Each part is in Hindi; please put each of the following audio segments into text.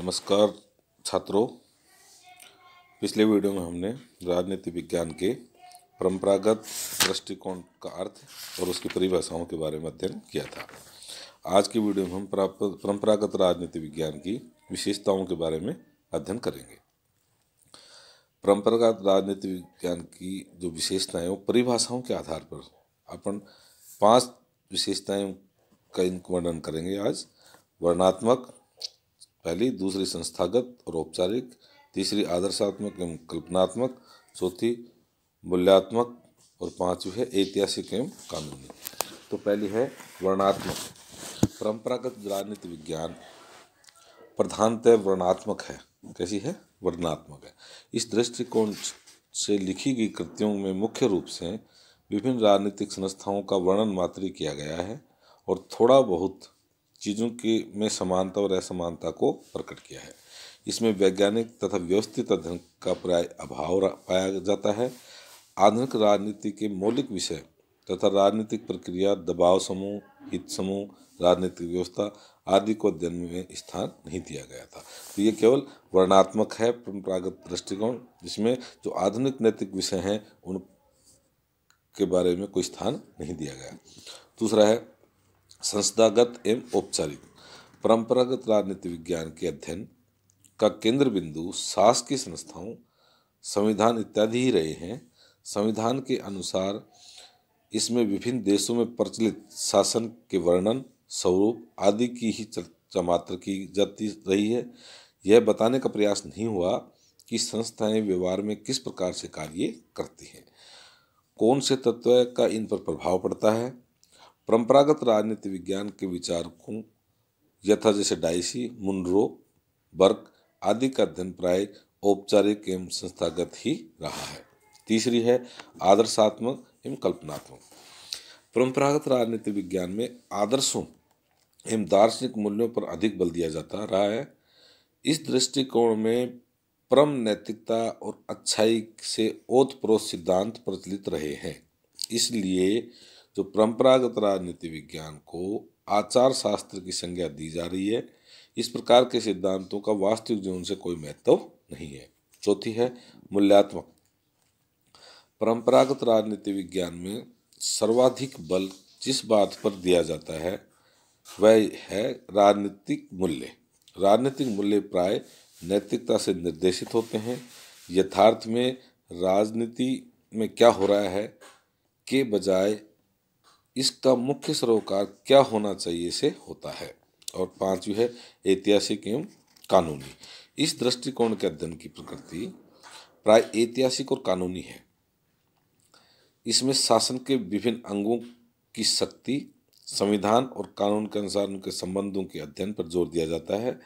नमस्कार छात्रों पिछले वीडियो में हमने राजनीति विज्ञान के परंपरागत दृष्टिकोण का अर्थ और उसकी परिभाषाओं के बारे में अध्ययन किया था आज की वीडियो में हम परंपरागत राजनीति विज्ञान की विशेषताओं के बारे में अध्ययन करेंगे परंपरागत राजनीति विज्ञान की जो विशेषताएं वो परिभाषाओं के आधार पर अपन पाँच विशेषताएँ का इनको वर्णन करेंगे आज वर्णात्मक पहली दूसरी संस्थागत और औपचारिक तीसरी आदर्शात्मक एवं कल्पनात्मक चौथी मूल्यात्मक और पांचवी है ऐतिहासिक एवं कानूनी तो पहली है वर्णात्मक परंपरागत राजनीति विज्ञान प्रधानतः वर्णात्मक है कैसी है वर्णात्मक है इस दृष्टिकोण से लिखी गई कृतियों में मुख्य रूप से विभिन्न राजनीतिक संस्थाओं का वर्णन मात्र किया गया है और थोड़ा बहुत चीज़ों के में समानता और असमानता को प्रकट किया है इसमें वैज्ञानिक तथा व्यवस्थित अध्ययन का प्राय अभाव पाया जाता है आधुनिक राजनीति के मौलिक विषय तथा राजनीतिक प्रक्रिया दबाव समूह हित समूह राजनीतिक व्यवस्था आदि को अध्ययन में स्थान नहीं दिया गया था तो ये केवल वर्णात्मक है परंपरागत दृष्टिकोण जिसमें जो आधुनिक नैतिक विषय हैं उन के बारे में कोई स्थान नहीं दिया गया दूसरा है संस्थागत एवं औपचारिक परंपरागत राजनीति विज्ञान के अध्ययन का केंद्र बिंदु शासकीय संस्थाओं संविधान इत्यादि ही रहे हैं संविधान के अनुसार इसमें विभिन्न देशों में प्रचलित शासन के वर्णन स्वरूप आदि की ही चमात्र की जाती रही है यह बताने का प्रयास नहीं हुआ कि संस्थाएं व्यवहार में किस प्रकार से कार्य करती हैं कौन से तत्व का इन पर प्रभाव पड़ता है परंपरागत राजनीति विज्ञान के विचारकों यथा जैसे डाइसी मुनरो बर्क आदि का अध्ययन प्राय औपचारिक एवं संस्थागत ही रहा है तीसरी है आदर्शात्मक एवं कल्पनात्मक परंपरागत राजनीति विज्ञान में आदर्शों एवं दार्शनिक मूल्यों पर अधिक बल दिया जाता रहा है इस दृष्टिकोण में परम नैतिकता और अच्छाई से ओतप्रोत सिद्धांत प्रचलित रहे हैं इसलिए जो परंपरागत राजनीति विज्ञान को आचार शास्त्र की संज्ञा दी जा रही है इस प्रकार के सिद्धांतों का वास्तविक जीवन से कोई महत्व नहीं है चौथी है मूल्यात्मक परंपरागत राजनीति विज्ञान में सर्वाधिक बल जिस बात पर दिया जाता है वह है राजनीतिक मूल्य राजनीतिक मूल्य प्राय नैतिकता से निर्देशित होते हैं यथार्थ में राजनीति में क्या हो रहा है के बजाय इसका मुख्य सरोकार क्या होना चाहिए से होता है और पांचवी है ऐतिहासिक एवं कानूनी इस दृष्टिकोण के अध्ययन की प्रकृति प्राय ऐतिहासिक और कानूनी है इसमें शासन के विभिन्न अंगों की शक्ति संविधान और कानून के अनुसार उनके संबंधों के अध्ययन पर जोर दिया जाता है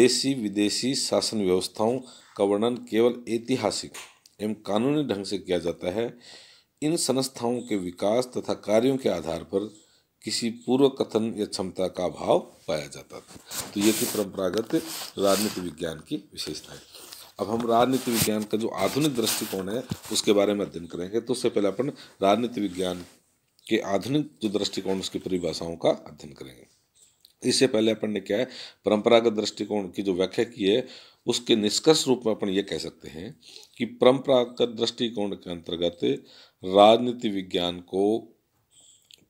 देशी विदेशी शासन व्यवस्थाओं का वर्णन केवल ऐतिहासिक एवं कानूनी ढंग से किया जाता है इन संस्थाओं के विकास तथा कार्यों के आधार पर किसी पूर्व कथन या क्षमता का अभाव पाया जाता था तो ये थी परंपरागत राजनीति विज्ञान की विशेषताएं अब हम राजनीति विज्ञान का जो आधुनिक दृष्टिकोण है उसके बारे में अध्ययन करेंगे तो उससे पहले अपन राजनीति विज्ञान के आधुनिक जो दृष्टिकोण उसकी परिभाषाओं का अध्ययन करेंगे इससे पहले अपन ने क्या है परंपरागत दृष्टिकोण की जो व्याख्या की है उसके निष्कर्ष रूप में अपन ये कह सकते हैं कि परंपरागत दृष्टिकोण के अंतर्गत राजनीति विज्ञान को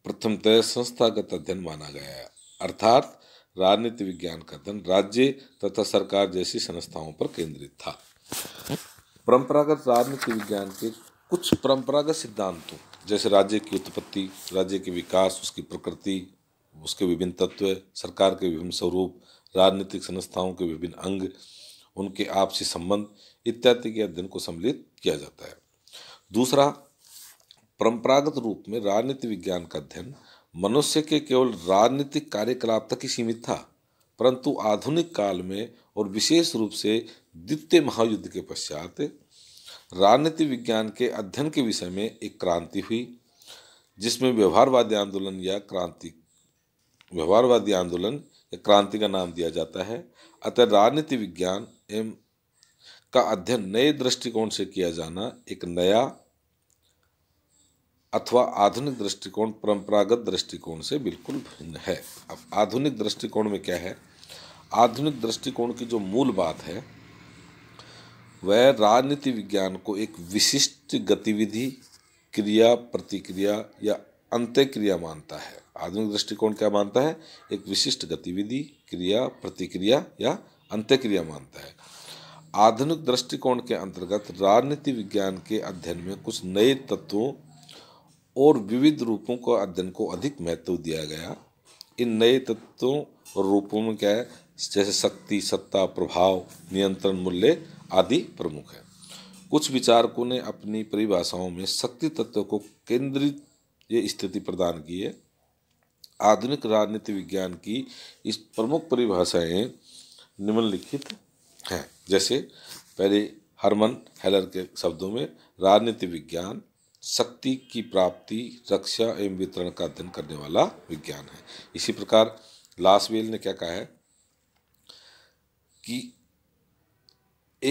प्रथमतः संस्थागत अध्ययन माना गया अर्थात राजनीति विज्ञान का अध्ययन राज्य तथा सरकार जैसी संस्थाओं पर केंद्रित था परंपरागत राजनीति विज्ञान के कुछ परंपरागत सिद्धांतों जैसे राज्य की उत्पत्ति राज्य के विकास उसकी प्रकृति उसके विभिन्न तत्व सरकार के विभिन्न स्वरूप राजनीतिक संस्थाओं के विभिन्न अंग उनके आपसी संबंध इत्यादि के अध्ययन को सम्मिलित किया जाता है दूसरा परंपरागत रूप में राजनीति विज्ञान का अध्ययन मनुष्य के केवल राजनीतिक कार्यकलाप तक ही सीमित था परंतु आधुनिक काल में और विशेष रूप से द्वितीय महायुद्ध के पश्चात राजनीति विज्ञान के अध्ययन के विषय में एक क्रांति हुई जिसमें व्यवहारवादी आंदोलन या क्रांति व्यवहारवादी आंदोलन या क्रांति का नाम दिया जाता है अतः राजनीति विज्ञान एम का अध्ययन नए दृष्टिकोण से किया जाना एक नया अथवा आधुनिक दृष्टिकोण परंपरागत दृष्टिकोण से बिल्कुल भिन्न है अब आधुनिक दृष्टिकोण में क्या है आधुनिक दृष्टिकोण की जो मूल बात है वह राजनीति विज्ञान को एक विशिष्ट गतिविधि क्रिया प्रतिक्रिया या अंत्यक्रिया मानता है आधुनिक दृष्टिकोण क्या मानता है एक विशिष्ट गतिविधि क्रिया प्रतिक्रिया या अंत्यक्रिया मानता है आधुनिक दृष्टिकोण के अंतर्गत राजनीति विज्ञान के अध्ययन में कुछ नए तत्वों और विविध रूपों का अध्ययन को अधिक महत्व दिया गया इन नए तत्वों और रूपों में क्या है जैसे शक्ति सत्ता प्रभाव नियंत्रण मूल्य आदि प्रमुख है कुछ विचारकों ने अपनी परिभाषाओं में शक्ति तत्व को केंद्रित ये स्थिति प्रदान की है आधुनिक राजनीति विज्ञान की इस प्रमुख परिभाषाएं निम्नलिखित हैं जैसे पहले हरमन हेलर के शब्दों में राजनीति विज्ञान शक्ति की प्राप्ति रक्षा एवं वितरण का अध्ययन करने वाला विज्ञान है इसी प्रकार लासवेल ने क्या कहा है कि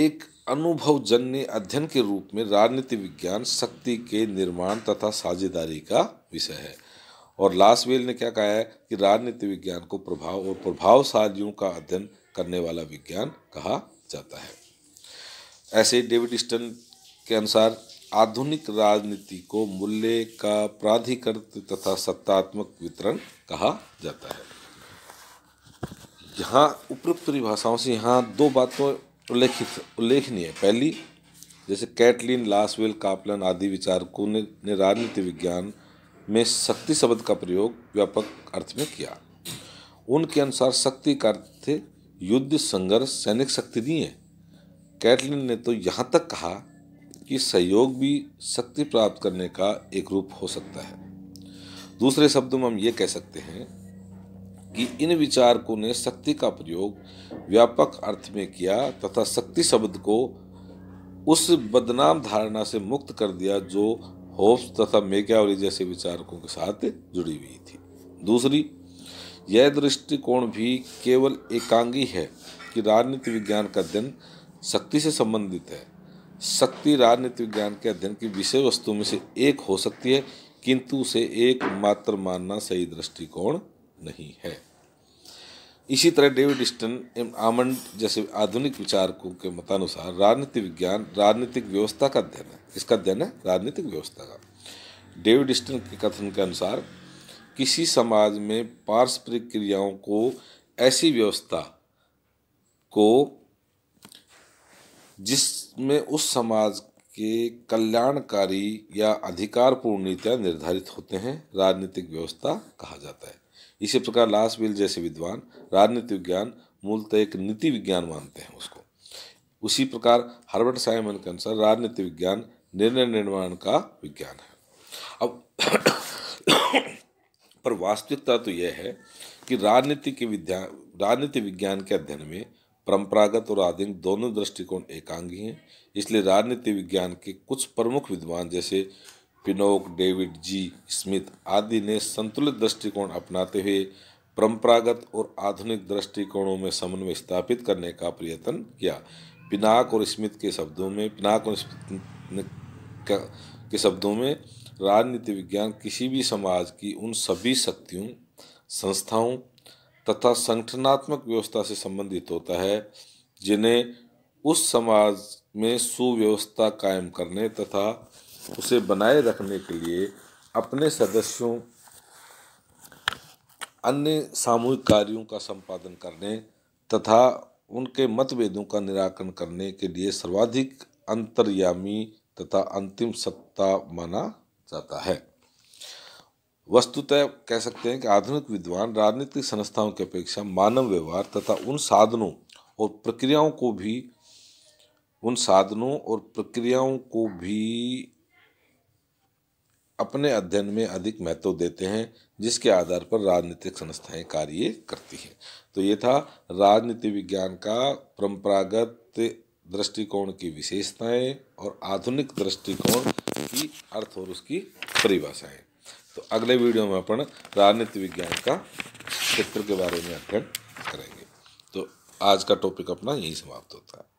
एक अनुभवजन्य अध्ययन के रूप में राजनीति विज्ञान शक्ति के निर्माण तथा साझेदारी का विषय है और लासवेल ने क्या कहा है कि राजनीति विज्ञान को प्रभाव और प्रभावशालियों का अध्ययन करने वाला विज्ञान कहा जाता है ऐसे डेविड स्टन के अनुसार आधुनिक राजनीति को मूल्य का प्राधिकृत तथा सत्तात्मक वितरण कहा जाता है यहाँ उपयुक्त परिभाषाओं से यहाँ दो बातों उल्लेखित उल्लेखनीय है पहली जैसे कैटलिन लासवेल कापलन आदि विचारकों ने, ने राजनीति विज्ञान में शक्ति शब्द का प्रयोग व्यापक अर्थ में किया उनके अनुसार शक्ति का अर्थ युद्ध संघर्ष सैनिक शक्ति नहीं है कैटलिन ने तो यहाँ तक कहा कि सहयोग भी शक्ति प्राप्त करने का एक रूप हो सकता है दूसरे शब्दों में हम ये कह सकते हैं कि इन विचारकों ने शक्ति का प्रयोग व्यापक अर्थ में किया तथा शक्ति शब्द को उस बदनाम धारणा से मुक्त कर दिया जो होप्स तथा मेक्यावली जैसे विचारकों के साथ जुड़ी हुई थी दूसरी यह दृष्टिकोण भी केवल एकांगी है कि राजनीति विज्ञान का अध्ययन शक्ति से संबंधित है शक्ति राजनीति विज्ञान के अध्ययन की विषय वस्तु में से एक हो सकती है किंतु उसे एकमात्र मानना सही दृष्टिकोण नहीं है इसी तरह डेविड स्टन एवं आमंड जैसे आधुनिक विचारकों के मतानुसार राजनीति विज्ञान राजनीतिक व्यवस्था का अध्ययन है इसका अध्ययन है राजनीतिक व्यवस्था का डेविड स्टन के कथन के अनुसार किसी समाज में पारस्परिक क्रियाओं को ऐसी व्यवस्था को जिसमें उस समाज के कल्याणकारी या अधिकारपूर्ण नीतियाँ निर्धारित होते हैं राजनीतिक व्यवस्था कहा जाता है इसी प्रकार बिल जैसे विद्वान राजनीतिक विज्ञान मूलतः एक नीति विज्ञान मानते हैं उसको उसी प्रकार हर्बर्ट साइमन के अनुसार राजनीति विज्ञान निर्णय निर्माण का विज्ञान है अब पर वास्तविकता तो यह है कि राजनीति के विद्या राजनीति विज्ञान के अध्ययन में परंपरागत और आधुनिक दोनों दृष्टिकोण एकांगी हैं इसलिए राजनीति विज्ञान के कुछ प्रमुख विद्वान जैसे पिनोक डेविड जी स्मिथ आदि ने संतुलित दृष्टिकोण अपनाते हुए परंपरागत और आधुनिक दृष्टिकोणों में समन्वय स्थापित करने का प्रयत्न किया पिनाक और स्मिथ के शब्दों में पिनाक और स्मिथ के शब्दों में राजनीति विज्ञान किसी भी समाज की उन सभी शक्तियों संस्थाओं तथा संगठनात्मक व्यवस्था से संबंधित होता है जिन्हें उस समाज में सुव्यवस्था कायम करने तथा उसे बनाए रखने के लिए अपने सदस्यों अन्य सामूहिक कार्यों का संपादन करने तथा उनके मतभेदों का निराकरण करने के लिए सर्वाधिक अंतर्यामी तथा अंतिम सत्ता माना जाता है वस्तुतः कह सकते हैं कि आधुनिक विद्वान राजनीतिक संस्थाओं की अपेक्षा मानव व्यवहार तथा उन साधनों और प्रक्रियाओं को भी उन साधनों और प्रक्रियाओं को भी अपने अध्ययन में अधिक महत्व देते हैं जिसके आधार पर राजनीतिक संस्थाएं कार्य करती हैं तो ये था राजनीति विज्ञान का परंपरागत दृष्टिकोण की विशेषताएं और आधुनिक दृष्टिकोण उसकी अर्थ और उसकी परिभाषाएं तो अगले वीडियो में अपन राजनीति विज्ञान का क्षेत्र के बारे में अध्ययन करेंगे तो आज का टॉपिक अपना यही समाप्त होता है